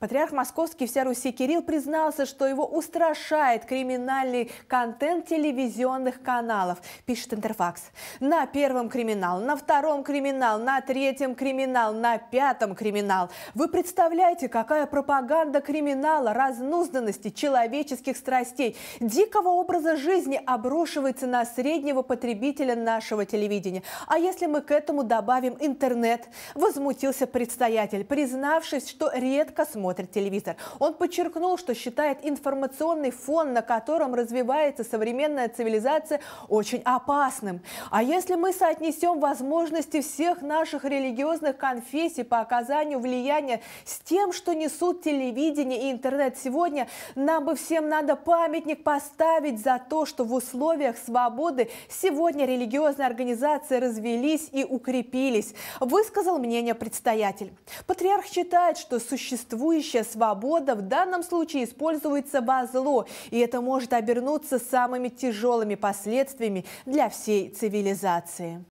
Патриарх Московский вся Руси Кирилл признался, что его устрашает криминальный контент телевизионных каналов, пишет Интерфакс. На первом криминал, на втором криминал, на третьем криминал, на пятом криминал. Вы представляете, какая пропаганда криминала, разнузданности, человеческих страстей, дикого образа жизни обрушивается на среднего потребителя нашего телевидения. А если мы к этому добавим интернет? Возмутился предстоятель, признавшись, что редко смотрит смотрит телевизор. Он подчеркнул, что считает информационный фон, на котором развивается современная цивилизация, очень опасным. А если мы соотнесем возможности всех наших религиозных конфессий по оказанию влияния с тем, что несут телевидение и интернет сегодня, нам бы всем надо памятник поставить за то, что в условиях свободы сегодня религиозные организации развелись и укрепились, высказал мнение предстоятель. Патриарх считает, что существует существующая свобода в данном случае используется во зло, и это может обернуться самыми тяжелыми последствиями для всей цивилизации.